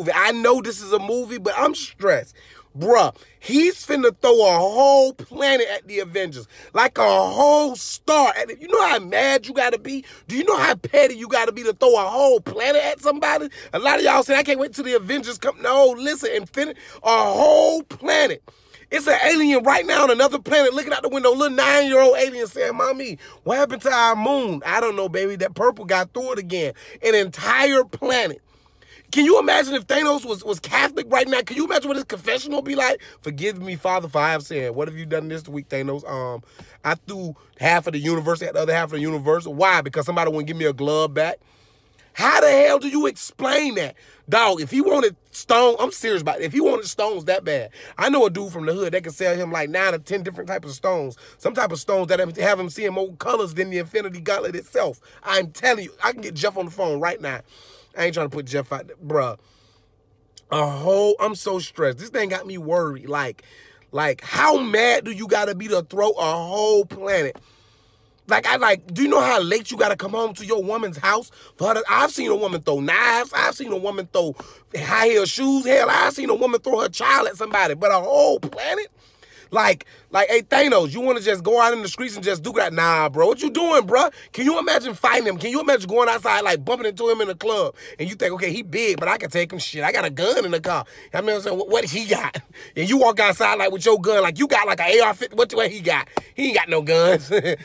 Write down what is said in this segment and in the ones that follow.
movie. I know this is a movie, but I'm stressed. Bruh, he's finna throw a whole planet at the Avengers. Like a whole star. At it. You know how mad you gotta be? Do you know how petty you gotta be to throw a whole planet at somebody? A lot of y'all said, I can't wait till the Avengers come. No, listen, Infinity, a whole planet. It's an alien right now on another planet looking out the window. Little nine year old alien saying, Mommy, what happened to our moon? I don't know, baby. That purple guy threw it again. An entire planet. Can you imagine if Thanos was, was Catholic right now? Can you imagine what his confession would be like? Forgive me, Father, for I have sinned. What have you done this week, Thanos? Um, I threw half of the universe at the other half of the universe. Why? Because somebody wouldn't give me a glove back. How the hell do you explain that? Dog, if he wanted stone, I'm serious about it. If he wanted stones that bad, I know a dude from the hood that can sell him like nine or ten different types of stones. Some type of stones that have him seeing more colors than the Infinity Gauntlet itself. I'm telling you, I can get Jeff on the phone right now. I ain't trying to put Jeff out, bruh. A whole, I'm so stressed. This thing got me worried. Like, like, how mad do you gotta be to throw a whole planet? Like, I like, do you know how late you gotta come home to your woman's house? For her to, I've seen a woman throw knives, I've seen a woman throw high heel shoes, hell, I've seen a woman throw her child at somebody, but a whole planet? Like, like, hey Thanos, you want to just go out in the streets and just do that? Nah, bro, what you doing, bro? Can you imagine fighting him? Can you imagine going outside like bumping into him in the club and you think, okay, he big, but I can take him. Shit, I got a gun in the car. I mean, I'm saying, what, what he got? And you walk outside like with your gun, like you got like an AR. What the way he got? He ain't got no guns. and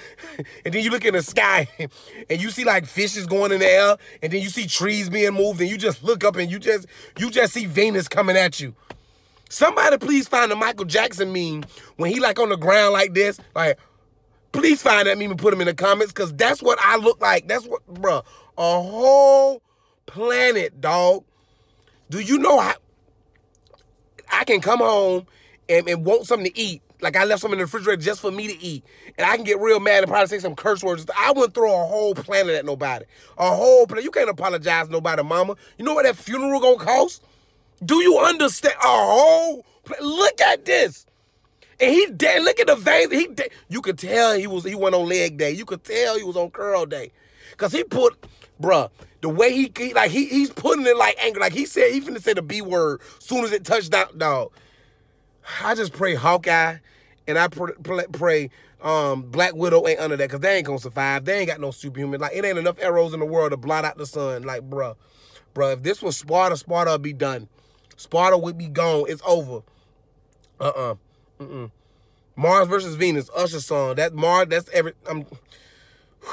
then you look in the sky and you see like fishes going in the air, and then you see trees being moved, and you just look up and you just you just see Venus coming at you. Somebody please find the Michael Jackson meme when he like on the ground like this. Like, please find that meme and put them in the comments because that's what I look like. That's what, bruh. A whole planet, dog. Do you know how I can come home and, and want something to eat? Like I left something in the refrigerator just for me to eat. And I can get real mad and probably say some curse words. I wouldn't throw a whole planet at nobody. A whole planet. You can't apologize nobody, mama. You know what that funeral gonna cost? Do you understand? Oh, look at this. And he dead. Look at the veins. He dead. You could tell he was he went on leg day. You could tell he was on curl day, cause he put, bruh, the way he, he like he he's putting it like anger. Like he said, he finna say the b word soon as it touched down. Dog, I just pray Hawkeye, and I pray, pray um, Black Widow ain't under that, cause they ain't gonna survive. They ain't got no superhuman. Like it ain't enough arrows in the world to blot out the sun. Like bruh, bruh, if this was Sparta, Sparta'd be done. Sparta would be gone. It's over. Uh-uh. uh uh. Mars versus Venus, Usher song. That Mars, that's every I'm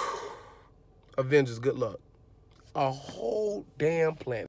Avengers, good luck. A whole damn planet.